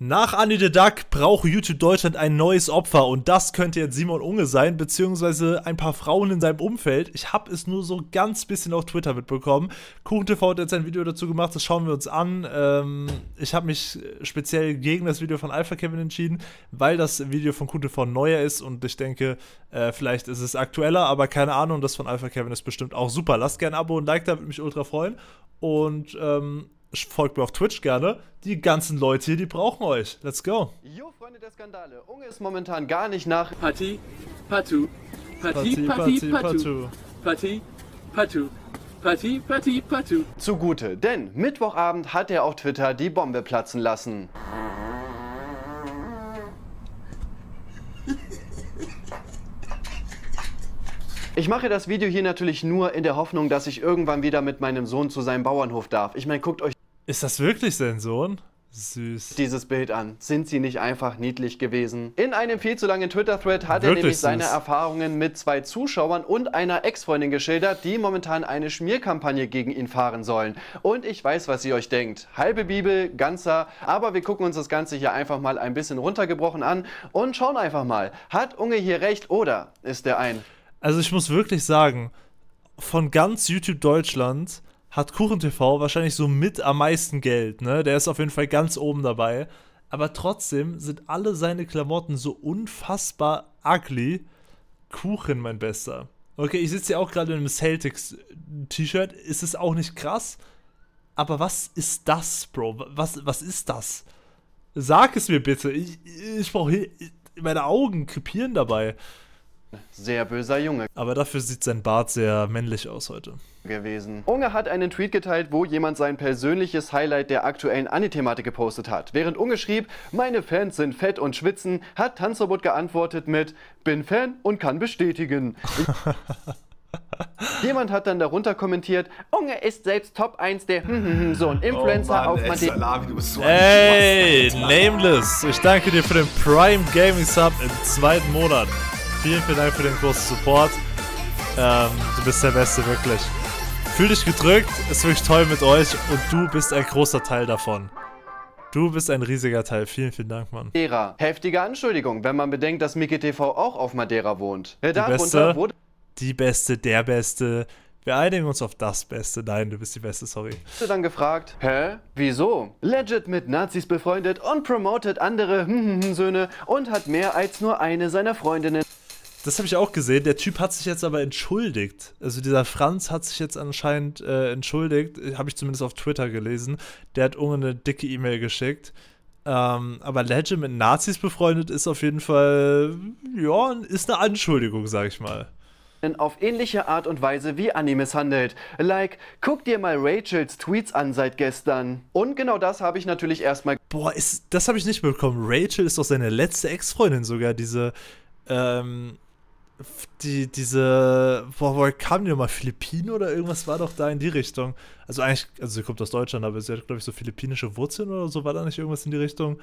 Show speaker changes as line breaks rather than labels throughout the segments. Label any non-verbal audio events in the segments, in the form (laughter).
Nach Annie the Duck braucht YouTube Deutschland ein neues Opfer und das könnte jetzt Simon Unge sein, beziehungsweise ein paar Frauen in seinem Umfeld. Ich habe es nur so ganz bisschen auf Twitter mitbekommen. KuchenTV hat jetzt ein Video dazu gemacht, das schauen wir uns an. Ähm, ich habe mich speziell gegen das Video von Alpha Kevin entschieden, weil das Video von KuchenTV neuer ist und ich denke, äh, vielleicht ist es aktueller, aber keine Ahnung, das von Alpha Kevin ist bestimmt auch super. Lasst gerne ein Abo und ein Like da, würde mich ultra freuen. Und ähm, folgt mir auf Twitch gerne. Die ganzen Leute hier, die brauchen euch. Let's go.
Jo, Freunde der Skandale. Unge ist momentan gar nicht nach. Patti, Patu. Patti, Patti, Patu. Patti, Patu. Patti, Patti, Patu. Zugute, denn Mittwochabend hat er auf Twitter die Bombe platzen lassen. Ich mache das Video hier natürlich nur in der Hoffnung, dass ich irgendwann wieder mit meinem Sohn zu seinem Bauernhof darf. Ich meine, guckt euch ist das wirklich sein Sohn? Süß. Dieses Bild an. Sind sie nicht einfach niedlich gewesen? In einem viel zu langen Twitter-Thread hat Wirklich er nämlich seine Erfahrungen mit zwei Zuschauern und einer Ex-Freundin geschildert, die momentan eine Schmierkampagne gegen ihn fahren sollen. Und ich weiß, was ihr euch denkt. Halbe Bibel, ganzer. Aber wir gucken uns das Ganze hier einfach mal ein bisschen runtergebrochen an und schauen einfach mal. Hat Unge hier recht oder ist der ein?
Also ich muss wirklich sagen, von ganz YouTube Deutschland hat KuchenTV wahrscheinlich so mit am meisten Geld, ne? Der ist auf jeden Fall ganz oben dabei. Aber trotzdem sind alle seine Klamotten so unfassbar ugly. Kuchen, mein Bester. Okay, ich sitze hier auch gerade in einem Celtics-T-Shirt. Ist es auch nicht krass? Aber was ist das, Bro? Was, was ist das? Sag es mir bitte. Ich, ich brauche. Meine Augen krepieren dabei. Sehr böser Junge. Aber dafür sieht sein Bart sehr männlich aus heute.
Gewesen. Unge hat einen Tweet geteilt, wo jemand sein persönliches Highlight der aktuellen Anime-Thematik gepostet hat. Während Unge schrieb, meine Fans sind fett und schwitzen, hat Tanzrobot geantwortet mit, bin Fan und kann bestätigen. (laughs) Jemand hat dann darunter kommentiert, Unge ist selbst Top 1 der hm, hm, hm, so ein oh Influencer oh Mann, auf Madeira. so ein Ey,
Nameless, ich danke dir für den Prime Gaming Sub im zweiten Monat. Vielen, vielen Dank für den großen Support. Ähm, du bist der Beste, wirklich. Fühl dich gedrückt, ist wirklich toll mit euch und du bist ein großer Teil davon. Du bist ein riesiger Teil. Vielen, vielen Dank, Mann.
Madeira. Heftige Anschuldigung, wenn man bedenkt, dass Mickey TV auch auf Madeira wohnt. Die beste, wohnt.
die beste, der Beste. Wir einigen uns auf das Beste. Nein, du bist die Beste, sorry.
Hast du dann gefragt, hä, wieso? Legit mit Nazis befreundet und promotet andere (laughs) Söhne und hat mehr als nur eine seiner Freundinnen
das habe ich auch gesehen. Der Typ hat sich jetzt aber entschuldigt. Also dieser Franz hat sich jetzt anscheinend äh, entschuldigt, habe ich zumindest auf Twitter gelesen. Der hat Unge eine dicke E-Mail geschickt. Ähm, aber Legend mit Nazis befreundet ist auf jeden Fall, ja, ist eine
Anschuldigung, sag ich mal auf ähnliche Art und Weise wie Animes handelt. Like, guck dir mal Rachels Tweets an seit gestern. Und genau das habe ich natürlich erstmal. Boah, ist,
das habe ich nicht bekommen. Rachel ist doch seine letzte Ex-Freundin sogar, diese, ähm, die, diese, boah, woher kam die nochmal? Philippinen oder irgendwas war doch da in die Richtung. Also eigentlich, also sie kommt aus Deutschland, aber sie hat, glaube ich, so philippinische Wurzeln oder so, war da nicht irgendwas in die Richtung?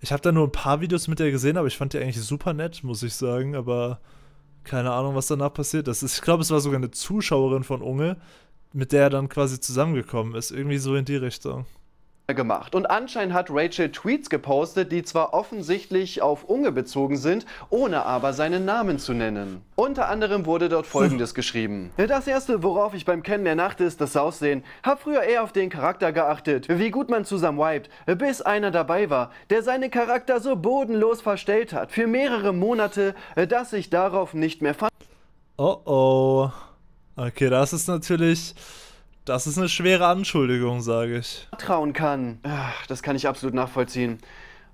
Ich habe da nur ein paar Videos mit ihr gesehen, aber ich fand die eigentlich super nett, muss ich sagen, aber keine Ahnung, was danach passiert ist. Ich glaube, es war sogar eine Zuschauerin von Unge, mit der er dann quasi zusammengekommen ist, irgendwie so in die Richtung
gemacht. Und anscheinend hat Rachel Tweets gepostet, die zwar offensichtlich auf Unge bezogen sind, ohne aber seinen Namen zu nennen. Unter anderem wurde dort folgendes (laughs) geschrieben. Das erste, worauf ich beim Kennen der Nacht ist, das Aussehen. Hab früher eher auf den Charakter geachtet, wie gut man zusammen wiped, bis einer dabei war, der seinen Charakter so bodenlos verstellt hat, für mehrere Monate, dass ich darauf nicht mehr fand. Oh oh.
Okay, das ist natürlich
das ist eine schwere Anschuldigung, sage ich. Vertrauen kann. Das kann ich absolut nachvollziehen.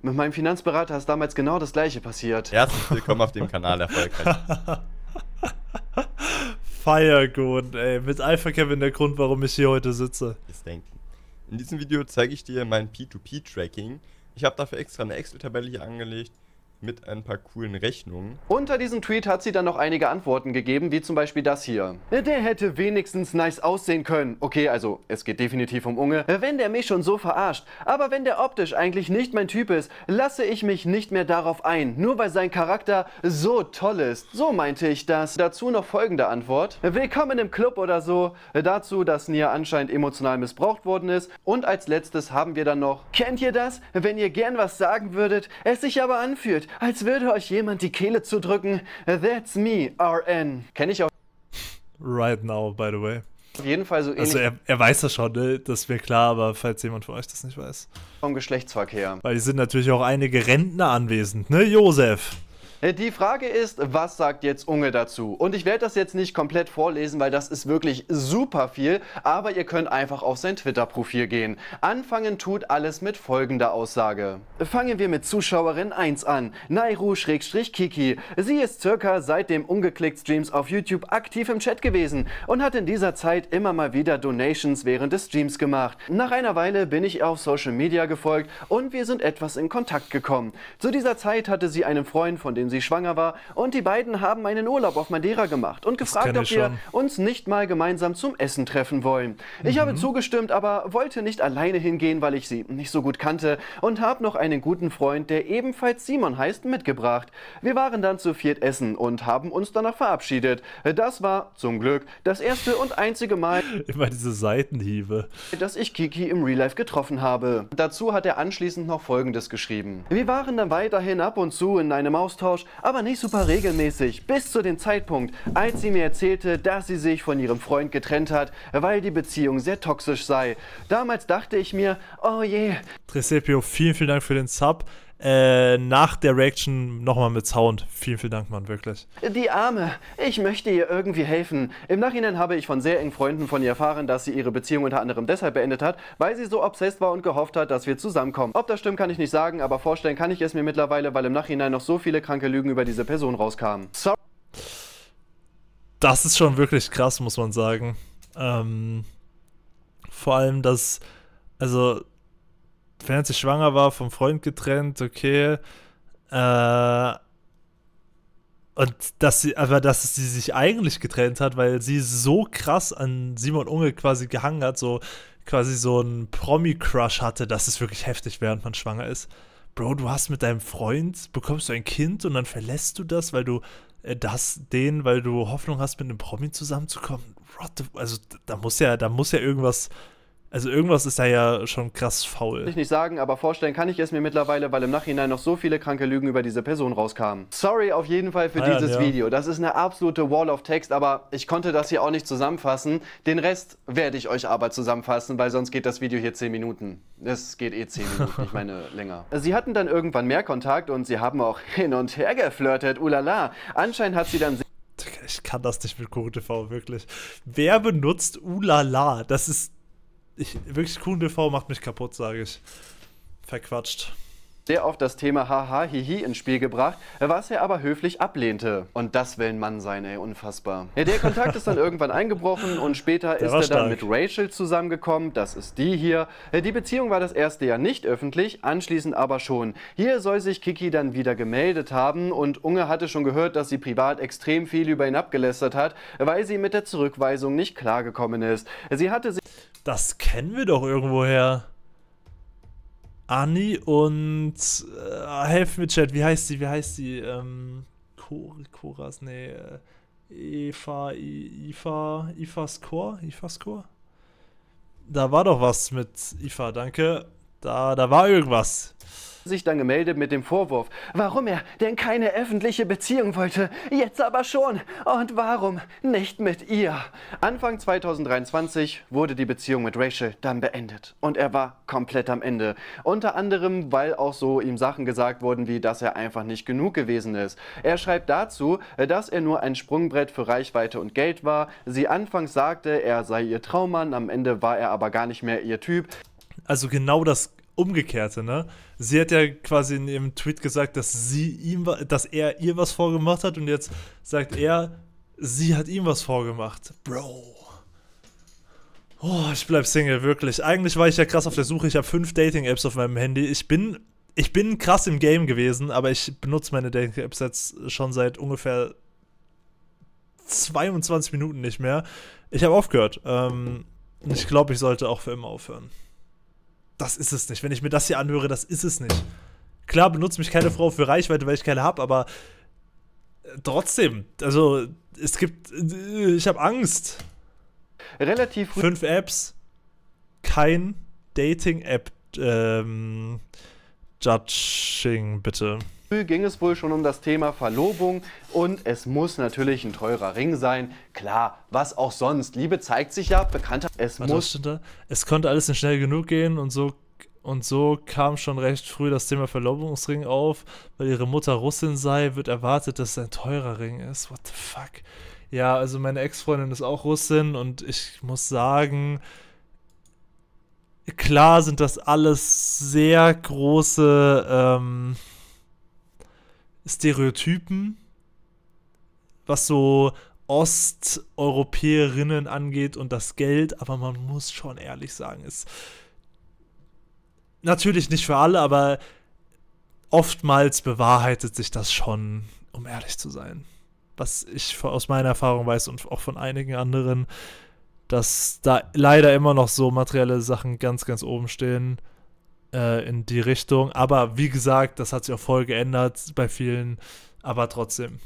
Mit meinem Finanzberater ist damals genau das gleiche passiert. Herzlich willkommen auf dem Kanal Erfolgreich. (laughs)
Firegood, ey. Mit Alpha Kevin der Grund, warum ich hier heute sitze. Das Denken. In diesem Video zeige ich dir mein P2P-Tracking. Ich habe
dafür extra eine Excel-Tabelle hier angelegt, mit ein paar coolen Rechnungen. Unter diesem Tweet hat sie dann noch einige Antworten gegeben, wie zum Beispiel das hier. Der hätte wenigstens nice aussehen können. Okay, also es geht definitiv um Unge. Wenn der mich schon so verarscht, aber wenn der optisch eigentlich nicht mein Typ ist, lasse ich mich nicht mehr darauf ein, nur weil sein Charakter so toll ist. So meinte ich das. Dazu noch folgende Antwort. Willkommen im Club oder so. Dazu, dass Nia anscheinend emotional missbraucht worden ist. Und als letztes haben wir dann noch, kennt ihr das, wenn ihr gern was sagen würdet, es sich aber anfühlt, als würde euch jemand die Kehle zudrücken. That's me, RN. Kenne ich auch.
Right now, by the way. Auf jeden Fall so also ähnlich. Also er, er weiß das schon, ne? das ist mir klar, aber falls jemand von euch das nicht weiß.
Vom Geschlechtsverkehr. Weil hier sind natürlich auch einige Rentner anwesend, ne, Josef? Äh, die Frage ist, was sagt jetzt Unge dazu? Und ich werde das jetzt nicht komplett vorlesen, weil das ist wirklich super viel, aber ihr könnt einfach auf sein Twitter-Profil gehen. Anfangen tut alles mit folgender Aussage. Fangen wir mit Zuschauerin 1 an, Nairu-Kiki. Sie ist circa seit dem Ungeklickt-Streams auf YouTube aktiv im Chat gewesen und hat in dieser Zeit immer mal wieder Donations während des Streams gemacht. Nach einer Weile bin ich auf Social Media gefolgt und wir sind etwas in Kontakt gekommen. Zu dieser Zeit hatte sie einen Freund von den dem sie schwanger war. Und die beiden haben einen Urlaub auf Madeira gemacht und gefragt, ob wir uns nicht mal gemeinsam zum Essen treffen wollen. Ich mhm. habe zugestimmt, aber wollte nicht alleine hingehen, weil ich sie nicht so gut kannte und habe noch einen guten Freund, der ebenfalls Simon heißt, mitgebracht. Wir waren dann zu viert essen und haben uns danach verabschiedet. Das war zum Glück das erste und einzige Mal. Immer diese Seitenhiebe. Dass ich Kiki im Real Life getroffen habe. Dazu hat er anschließend noch Folgendes geschrieben. Wir waren dann weiterhin ab und zu in einem Austausch Austausch, aber nicht super regelmäßig, bis zu dem Zeitpunkt, als sie mir erzählte, dass sie sich von ihrem Freund getrennt hat, weil die Beziehung sehr toxisch sei. Damals dachte ich mir, oh je.
Tresepio, vielen, vielen Dank für den Sub. Äh, nach der Reaction nochmal mit Sound. Vielen, vielen Dank, Mann, wirklich.
Die Arme, ich möchte ihr irgendwie helfen. Im Nachhinein habe ich von sehr engen Freunden von ihr erfahren, dass sie ihre Beziehung unter anderem deshalb beendet hat, weil sie so obsessed war und gehofft hat, dass wir zusammenkommen. Ob das stimmt, kann ich nicht sagen, aber vorstellen kann ich es mir mittlerweile, weil im Nachhinein noch so viele kranke Lügen über diese Person rauskamen. Sorry.
Das ist schon wirklich krass, muss man sagen. Ähm, vor allem, dass, also Fancy schwanger war, vom Freund getrennt, okay. Äh, und dass sie, aber dass sie sich eigentlich getrennt hat, weil sie so krass an Simon Unge quasi gehangen hat, so quasi so einen Promi-Crush hatte, dass es wirklich heftig, während man schwanger ist. Bro, du hast mit deinem Freund, bekommst du ein Kind und dann verlässt du das, weil du äh, das, den, weil du Hoffnung hast, mit einem Promi zusammenzukommen. What the, also da muss ja, da muss ja irgendwas also irgendwas ist da ja schon krass faul. Kann
ich nicht sagen, aber vorstellen kann ich es mir mittlerweile, weil im Nachhinein noch so viele kranke Lügen über diese Person rauskamen. Sorry auf jeden Fall für ah, dieses ja. Video. Das ist eine absolute Wall of Text, aber ich konnte das hier auch nicht zusammenfassen. Den Rest werde ich euch aber zusammenfassen, weil sonst geht das Video hier 10 Minuten. Es geht eh 10 Minuten, ich meine (laughs) länger. Sie hatten dann irgendwann mehr Kontakt und sie haben auch hin und her geflirtet, ulala. Anscheinend hat sie dann...
Ich kann das nicht mit Kuro TV, wirklich. Wer benutzt ulala? Das ist ich, wirklich Kuhn TV macht mich kaputt, sage ich. Verquatscht
der oft das Thema Haha, Hihi ins Spiel gebracht, was er aber höflich ablehnte. Und das will ein Mann sein, ey, unfassbar. Ja, der Kontakt ist dann irgendwann eingebrochen und später der ist er stark. dann mit Rachel zusammengekommen, das ist die hier. Äh, die Beziehung war das erste Jahr nicht öffentlich, anschließend aber schon. Hier soll sich Kiki dann wieder gemeldet haben und Unge hatte schon gehört, dass sie privat extrem viel über ihn abgelästert hat, weil sie mit der Zurückweisung nicht klargekommen ist. Sie hatte sich... Das kennen wir doch irgendwoher. Ani und
äh, helf mir, Chat, wie heißt sie, wie heißt sie? Ähm, Cor Coras, nee, äh, Eva, I Ifa, Ifas Chor, Ifas Chor? Da war doch was mit Ifa, danke. Da, da war irgendwas
sich dann gemeldet mit dem Vorwurf, warum er denn keine öffentliche Beziehung wollte, jetzt aber schon und warum nicht mit ihr. Anfang 2023 wurde die Beziehung mit Rachel dann beendet und er war komplett am Ende. Unter anderem, weil auch so ihm Sachen gesagt wurden, wie dass er einfach nicht genug gewesen ist. Er schreibt dazu, dass er nur ein Sprungbrett für Reichweite und Geld war. Sie anfangs sagte, er sei ihr Traummann, am Ende war er aber gar nicht mehr ihr Typ.
Also genau das Umgekehrte, ne? Sie hat ja quasi in ihrem Tweet gesagt, dass sie ihm, dass er ihr was vorgemacht hat und jetzt sagt er, sie hat ihm was vorgemacht. Bro. Oh, ich bleib Single, wirklich. Eigentlich war ich ja krass auf der Suche. Ich habe fünf Dating-Apps auf meinem Handy. Ich bin, ich bin krass im Game gewesen, aber ich benutze meine Dating-Apps jetzt schon seit ungefähr 22 Minuten nicht mehr. Ich habe aufgehört. Ähm, ich glaube, ich sollte auch für immer aufhören das ist es nicht. Wenn ich mir das hier anhöre, das ist es nicht. Klar benutzt mich keine Frau für Reichweite, weil ich keine habe, aber äh, trotzdem, also es gibt, äh, ich habe Angst. Relativ gut. Fünf Apps, kein Dating-App ähm, Judging, bitte
früh ging es wohl schon um das Thema Verlobung und es muss natürlich ein teurer Ring sein. Klar, was auch sonst. Liebe zeigt sich ja bekannter. Es Warte, muss.
Es konnte alles nicht schnell genug gehen und so und so kam schon recht früh das Thema Verlobungsring auf. Weil ihre Mutter Russin sei, wird erwartet, dass es ein teurer Ring ist. What the fuck? Ja, also meine Ex-Freundin ist auch Russin und ich muss sagen, klar sind das alles sehr große ähm, Stereotypen, was so Osteuropäerinnen angeht und das Geld, aber man muss schon ehrlich sagen, ist natürlich nicht für alle, aber oftmals bewahrheitet sich das schon, um ehrlich zu sein. Was ich aus meiner Erfahrung weiß und auch von einigen anderen, dass da leider immer noch so materielle Sachen ganz, ganz oben stehen äh, in die Richtung. Aber wie gesagt, das hat sich auch voll geändert bei vielen, aber trotzdem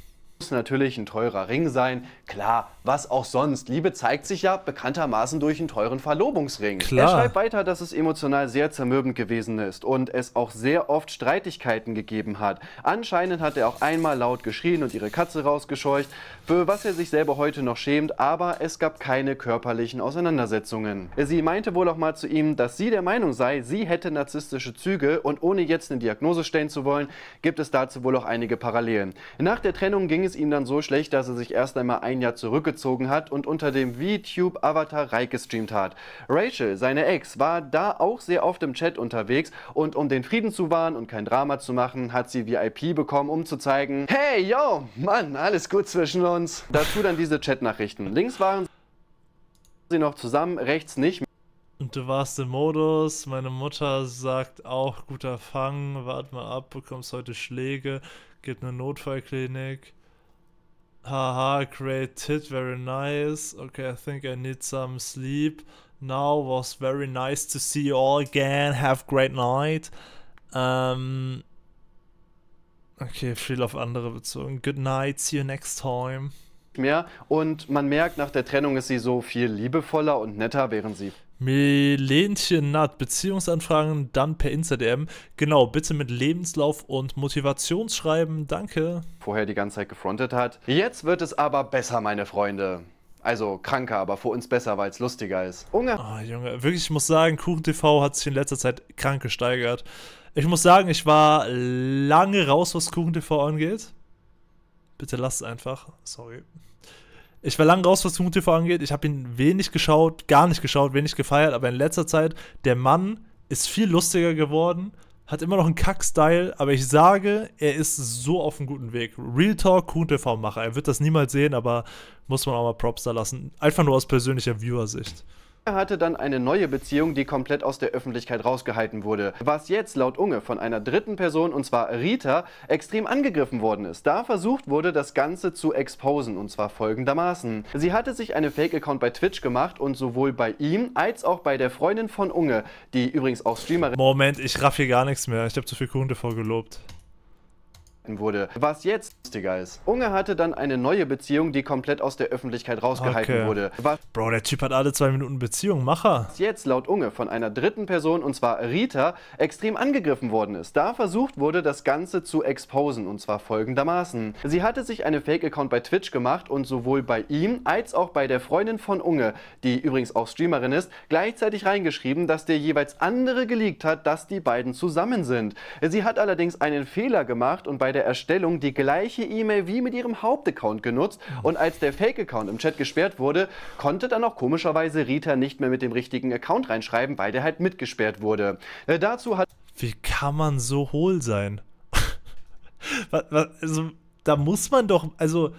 natürlich ein teurer Ring sein. Klar, was auch sonst. Liebe zeigt sich ja bekanntermaßen durch einen teuren Verlobungsring. Klar. Er schreibt weiter, dass es emotional sehr zermürbend gewesen ist und es auch sehr oft Streitigkeiten gegeben hat. Anscheinend hat er auch einmal laut geschrien und ihre Katze rausgescheucht, für was er sich selber heute noch schämt, aber es gab keine körperlichen Auseinandersetzungen. Sie meinte wohl auch mal zu ihm, dass sie der Meinung sei, sie hätte narzisstische Züge und ohne jetzt eine Diagnose stellen zu wollen, gibt es dazu wohl auch einige Parallelen. Nach der Trennung ging es es ihm dann so schlecht, dass er sich erst einmal ein Jahr zurückgezogen hat und unter dem VTube-Avatar Reik gestreamt hat. Rachel, seine Ex, war da auch sehr oft im Chat unterwegs und um den Frieden zu wahren und kein Drama zu machen, hat sie VIP bekommen, um zu zeigen, hey, yo, Mann, alles gut zwischen uns. Dazu dann diese Chatnachrichten. Links waren sie noch zusammen, rechts nicht.
Und du warst im Modus, meine Mutter sagt auch, guter Fang, wart mal ab, bekommst heute Schläge, geht eine Notfallklinik. Haha, great hit, very nice. Okay, I think I need some sleep. Now was very nice to see you all again. Have great night. Um Okay, viel auf andere bezogen. Good night, see you next time.
mehr. Und man merkt, nach der Trennung ist sie so viel liebevoller und netter, während sie.
Melenchen Natt, Beziehungsanfragen dann per Instagram. Genau, bitte mit
Lebenslauf und Motivationsschreiben, danke. Vorher die ganze Zeit gefrontet hat. Jetzt wird es aber besser, meine Freunde. Also kranker, aber für uns besser, weil es lustiger ist. Unge oh, ah,
Junge, wirklich, ich muss sagen, KuchenTV hat sich in letzter Zeit krank gesteigert. Ich muss sagen, ich war lange raus, was KuchenTV angeht. Bitte lasst es einfach. Sorry. Ich war lange raus, was Kung TV angeht. Ich habe ihn wenig geschaut, gar nicht geschaut, wenig gefeiert, aber in letzter Zeit, der Mann ist viel lustiger geworden, hat immer noch einen Kack-Style, aber ich sage, er ist so auf einem guten Weg. Real Talk, Kung TV-Macher. Er wird das niemals sehen, aber muss man auch mal Props da lassen. Einfach nur aus persönlicher Viewer-Sicht.
Er hatte dann eine neue Beziehung, die komplett aus der Öffentlichkeit rausgehalten wurde. Was jetzt laut Unge von einer dritten Person, und zwar Rita, extrem angegriffen worden ist. Da versucht wurde, das Ganze zu exposen, und zwar folgendermaßen. Sie hatte sich eine Fake-Account bei Twitch gemacht und sowohl bei ihm als auch bei der Freundin von Unge, die übrigens auch Streamerin... Moment, ich
raff hier gar nichts mehr. Ich habe zu viel Kunde vorgelobt
wurde, was jetzt lustiger ist. Unge hatte dann eine neue Beziehung, die komplett aus der Öffentlichkeit rausgehalten okay. wurde. Was Bro, der Typ hat alle zwei Minuten Beziehung, Macher. Jetzt laut Unge von einer dritten Person, und zwar Rita, extrem angegriffen worden ist. Da versucht wurde, das Ganze zu exposen, und zwar folgendermaßen. Sie hatte sich eine Fake-Account bei Twitch gemacht und sowohl bei ihm als auch bei der Freundin von Unge, die übrigens auch Streamerin ist, gleichzeitig reingeschrieben, dass der jeweils andere geleakt hat, dass die beiden zusammen sind. Sie hat allerdings einen Fehler gemacht und bei der Erstellung die gleiche E-Mail wie mit ihrem Hauptaccount genutzt und als der Fake-Account im Chat gesperrt wurde, konnte dann auch komischerweise Rita nicht mehr mit dem richtigen Account reinschreiben, weil der halt mitgesperrt wurde. Äh, dazu hat... Wie kann man so hohl
sein? was, (laughs) was, also, da muss man doch, also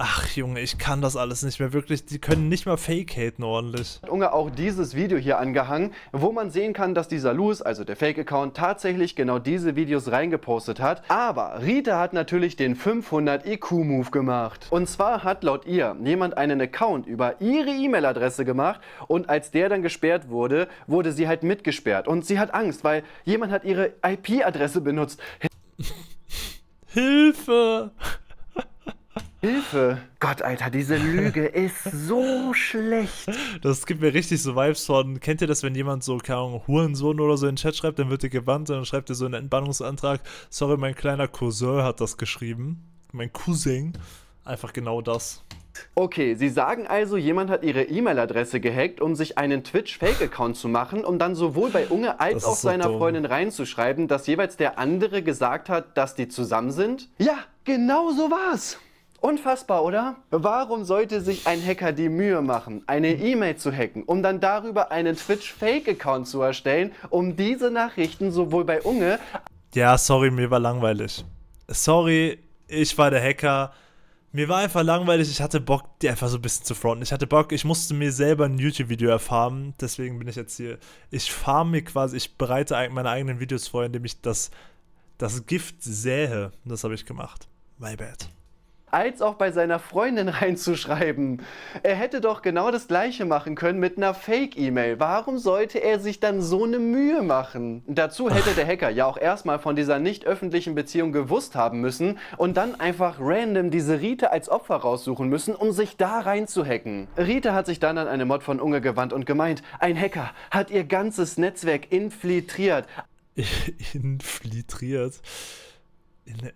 Ach Junge, ich kann das alles nicht mehr wirklich. Die können nicht mal Fake-Haten ordentlich. Hat Unge auch dieses Video hier angehangen, wo man sehen kann, dass dieser Luz, also der Fake-Account, tatsächlich genau diese Videos reingepostet hat. Aber Rita hat natürlich den 500 IQ-Move e gemacht. Und zwar hat laut ihr jemand einen Account über ihre E-Mail-Adresse gemacht und als der dann gesperrt wurde, wurde sie halt mitgesperrt. Und sie hat Angst, weil jemand hat ihre IP-Adresse benutzt. (laughs) Hilfe! Hilfe!
Gott, Alter, diese Lüge (laughs) ist so schlecht. Das gibt mir richtig so Vibes von. Kennt ihr das, wenn jemand so, keine Ahnung, Hurensohn oder so in den Chat schreibt, dann wird ihr gebannt und dann schreibt ihr so einen Entbannungsantrag. Sorry, mein kleiner Cousin hat das geschrieben. Mein Cousin.
Einfach genau das. Okay, Sie sagen also, jemand hat Ihre E-Mail-Adresse gehackt, um sich einen Twitch-Fake-Account zu machen, um dann sowohl bei Unge als auch so seiner dumm. Freundin reinzuschreiben, dass jeweils der andere gesagt hat, dass die zusammen sind? Ja, genau so war's. Unfassbar, oder? Warum sollte sich ein Hacker die Mühe machen, eine E-Mail zu hacken, um dann darüber einen Twitch-Fake-Account zu erstellen, um diese Nachrichten sowohl bei Unge.
Ja, sorry, mir war langweilig. Sorry, ich war der Hacker. Mir war einfach langweilig, ich hatte Bock, die einfach so ein bisschen zu fronten. Ich hatte Bock, ich musste mir selber ein YouTube-Video erfarmen, deswegen bin ich jetzt hier. Ich farme mir quasi, ich bereite meine eigenen Videos vor, indem ich das, das Gift sähe. Das habe ich gemacht.
My bad als auch bei seiner Freundin (laughs) reinzuschreiben. Er hätte doch genau das gleiche machen können mit einer Fake-E-Mail. Warum sollte er sich dann so eine Mühe machen? Dazu hätte der Hacker ja auch erstmal von dieser nicht öffentlichen Beziehung gewusst haben müssen und dann einfach random diese Rite als Opfer raussuchen müssen, um sich da reinzuhacken. Rita hat sich dann an eine Mod von Unge gewandt und gemeint, ein Hacker hat ihr ganzes Netzwerk infiltriert. (laughs)
infiltriert? In,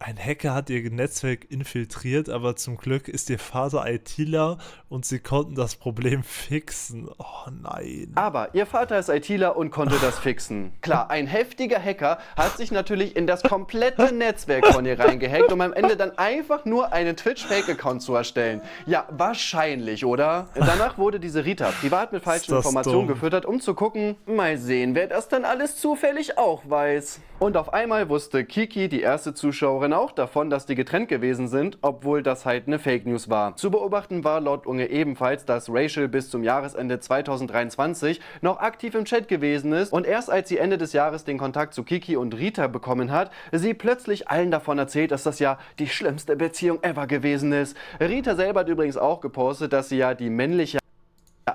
ein Hacker hat ihr Netzwerk infiltriert, aber zum Glück ist ihr Vater ITler und sie konnten das Problem fixen. Oh nein.
Aber ihr Vater ist ITler und konnte das (laughs) fixen. Klar, ein heftiger Hacker hat sich natürlich in das komplette Netzwerk von ihr reingehackt, um am Ende dann einfach nur einen Twitch-Fake-Account zu erstellen. Ja, wahrscheinlich, oder? Danach wurde diese Rita privat mit falschen Informationen dumm. gefüttert, um zu gucken, mal sehen, wer das dann alles zufällig auch weiß. Und auf einmal wusste Kiki, die erste Zuschauerin, Autoren auch davon, dass die getrennt gewesen sind, obwohl das halt eine Fake News war. Zu beobachten war laut Unge ebenfalls, dass Rachel bis zum Jahresende 2023 noch aktiv im Chat gewesen ist und erst als sie Ende des Jahres den Kontakt zu Kiki und Rita bekommen hat, sie plötzlich allen davon erzählt, dass das ja die schlimmste Beziehung ever gewesen ist. Rita selber hat übrigens auch gepostet, dass sie ja die männliche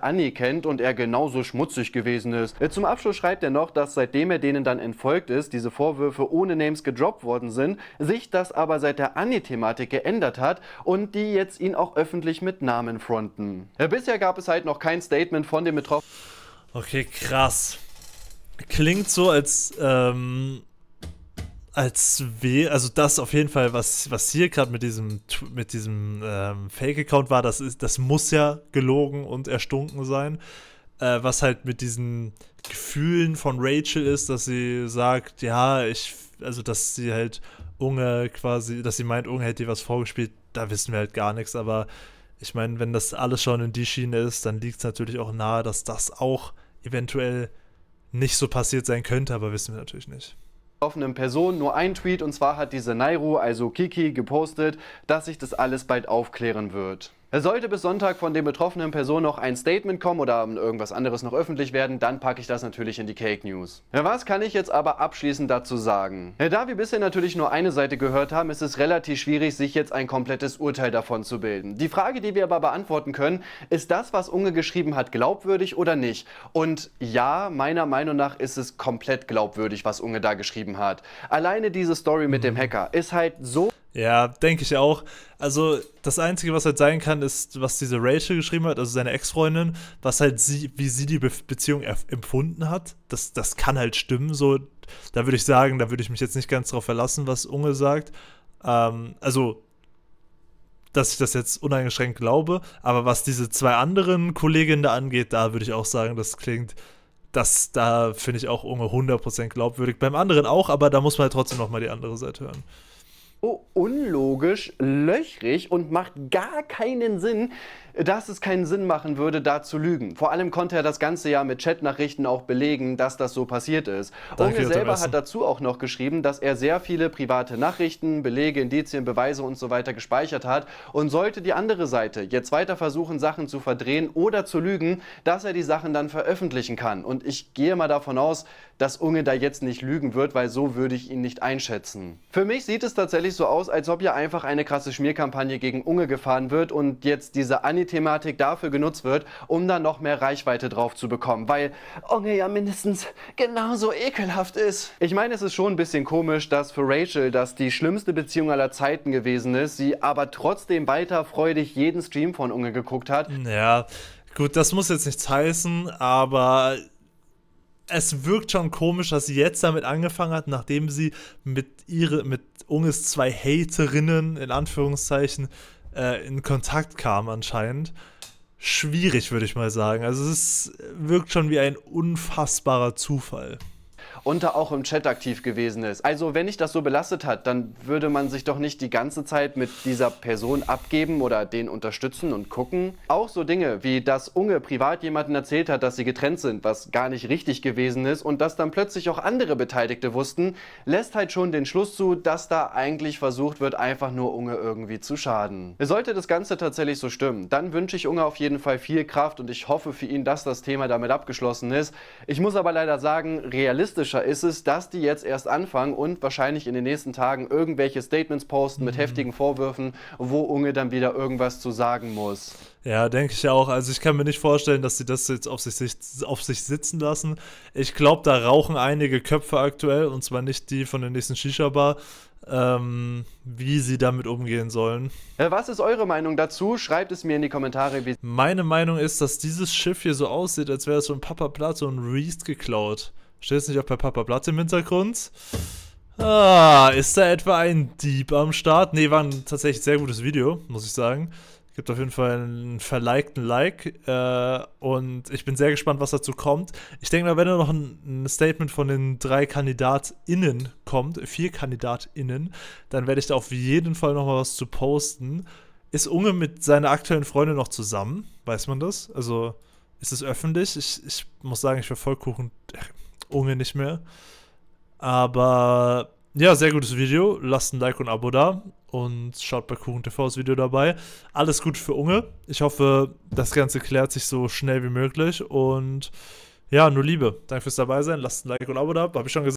Annie kennt und er genauso schmutzig gewesen ist. Äh, zum Abschluss schreibt er noch, dass seitdem er denen dann entfolgt ist, diese Vorwürfe ohne Names gedroppt worden sind, sich das aber seit der Annie-Thematik geändert hat und die jetzt ihn auch öffentlich mit Namen fronten. Äh, bisher gab es halt noch kein Statement von dem Betroffenen.
Okay, krass. Klingt so, als ähm, als weh, also das auf jeden Fall, was, was hier gerade mit diesem, mit diesem ähm, Fake-Account war, das, ist, das muss ja gelogen und erstunken sein. Äh, was halt mit diesen Gefühlen von Rachel ist, dass sie sagt, ja, ich, also dass sie halt Unge quasi, dass sie meint, Unge hätte ihr was vorgespielt, da wissen wir halt gar nichts, aber ich meine, wenn das alles schon in die Schiene ist, dann liegt es natürlich auch nahe, dass das auch eventuell nicht so passiert sein könnte, aber wissen wir natürlich nicht
betroffenen Person nur ein Tweet und zwar hat diese Nairu, also Kiki, gepostet, dass sich das alles bald aufklären wird. Sollte bis Sonntag von den betroffenen Personen noch ein Statement kommen oder irgendwas anderes noch öffentlich werden, dann packe ich das natürlich in die Cake News. Was kann ich jetzt aber abschließend dazu sagen? Da wir bisher natürlich nur eine Seite gehört haben, ist es relativ schwierig, sich jetzt ein komplettes Urteil davon zu bilden. Die Frage, die wir aber beantworten können, ist das, was Unge geschrieben hat, glaubwürdig oder nicht? Und ja, meiner Meinung nach ist es komplett glaubwürdig, was Unge da geschrieben hat. Alleine diese Story mit dem mhm. Hacker ist halt so
ja, denke ich auch. Also, das Einzige, was halt sein kann, ist, was diese Rachel geschrieben hat, also seine Ex-Freundin, was halt sie, wie sie die Be Beziehung empfunden hat. Das, das kann halt stimmen. So, da würde ich sagen, da würde ich mich jetzt nicht ganz drauf verlassen, was Unge sagt. Ähm, also, dass ich das jetzt uneingeschränkt glaube. Aber was diese zwei anderen Kolleginnen da angeht, da würde ich auch sagen, das klingt, das, da finde ich auch Unge 100% glaubwürdig. Beim anderen auch, aber da muss man halt trotzdem
nochmal die andere Seite hören unlogisch, löchrig und macht gar keinen Sinn, dass es keinen Sinn machen würde, da zu lügen. Vor allem konnte er das ganze Jahr mit Chatnachrichten auch belegen, dass das so passiert ist. Unge selber hat dazu auch noch geschrieben, dass er sehr viele private Nachrichten, Belege, Indizien, Beweise und so weiter gespeichert hat und sollte die andere Seite jetzt weiter versuchen, Sachen zu verdrehen oder zu lügen, dass er die Sachen dann veröffentlichen kann. Und ich gehe mal davon aus, dass Unge da jetzt nicht lügen wird, weil so würde ich ihn nicht einschätzen. Für mich sieht es tatsächlich wirklich so aus, als ob hier einfach eine krasse Schmierkampagne gegen Unge gefahren wird und jetzt diese Anni-Thematik dafür genutzt wird, um dann noch mehr Reichweite drauf zu bekommen, weil Unge ja mindestens genauso ekelhaft ist. Ich meine, es ist schon ein bisschen komisch, dass für Rachel das die schlimmste Beziehung aller Zeiten gewesen ist, sie aber trotzdem weiter freudig jeden Stream von Unge geguckt hat.
Ja, Gut, das muss jetzt nichts heißen, aber es wirkt schon komisch, dass sie jetzt damit angefangen hat, nachdem sie mit ihre, mit Unges zwei Haterinnen, in Anführungszeichen, äh, in Kontakt kam anscheinend. Schwierig, würde ich mal sagen. Also es ist, wirkt schon wie ein unfassbarer Zufall
und da auch im Chat aktiv gewesen ist. Also wenn dich das so belastet hat, dann würde man sich doch nicht die ganze Zeit mit dieser Person abgeben oder den unterstützen und gucken. Auch so Dinge wie, dass Unge privat jemanden erzählt hat, dass sie getrennt sind, was gar nicht richtig gewesen ist und dass dann plötzlich auch andere Beteiligte wussten, lässt halt schon den Schluss zu, dass da eigentlich versucht wird, einfach nur Unge irgendwie zu schaden. Sollte das Ganze tatsächlich so stimmen, dann wünsche ich Unge auf jeden Fall viel Kraft und ich hoffe für ihn, dass das Thema damit abgeschlossen ist. Ich muss aber leider sagen, realistisch realistischer ist es, dass die jetzt erst anfangen und wahrscheinlich in den nächsten Tagen irgendwelche Statements posten mit mhm. heftigen Vorwürfen, wo Unge dann wieder irgendwas zu sagen muss.
Ja, denke ich auch. Also ich kann mir nicht vorstellen, dass sie das jetzt auf sich, auf sich sitzen lassen. Ich glaube, da rauchen einige Köpfe aktuell, und zwar nicht die von der nächsten Shisha-Bar, ähm, wie sie damit umgehen sollen. Äh, was ist eure Meinung dazu? Schreibt es mir in die Kommentare. Meine Meinung ist, dass dieses Schiff hier so aussieht, als wäre es von Papa Plato und Reese geklaut. Steht nicht auch bei Papa Blatt im Hintergrund? Ah, ist da etwa ein Dieb am Start? Ne, war ein tatsächlich sehr gutes Video, muss ich sagen. Gibt auf jeden Fall einen verlikten Like. Äh, und ich bin sehr gespannt, was dazu kommt. Ich denke mal, wenn da noch ein, ein, Statement von den drei KandidatInnen kommt, vier KandidatInnen, dann werde ich da auf jeden Fall nochmal was zu posten. Ist Unge mit seiner aktuellen Freundin noch zusammen? Weiß man das? Also, ist es öffentlich? Ich, ich muss sagen, ich verfolge Kuchen. Unge nicht mehr. Aber ja, sehr gutes Video. Lasst ein Like und ein Abo da und schaut bei KuchenTV das Video dabei. Alles gut für Unge. Ich hoffe, das Ganze klärt sich so schnell wie möglich und ja, nur Liebe. Danke fürs dabei sein. Lasst ein Like und ein Abo da. Habe ich schon gesagt.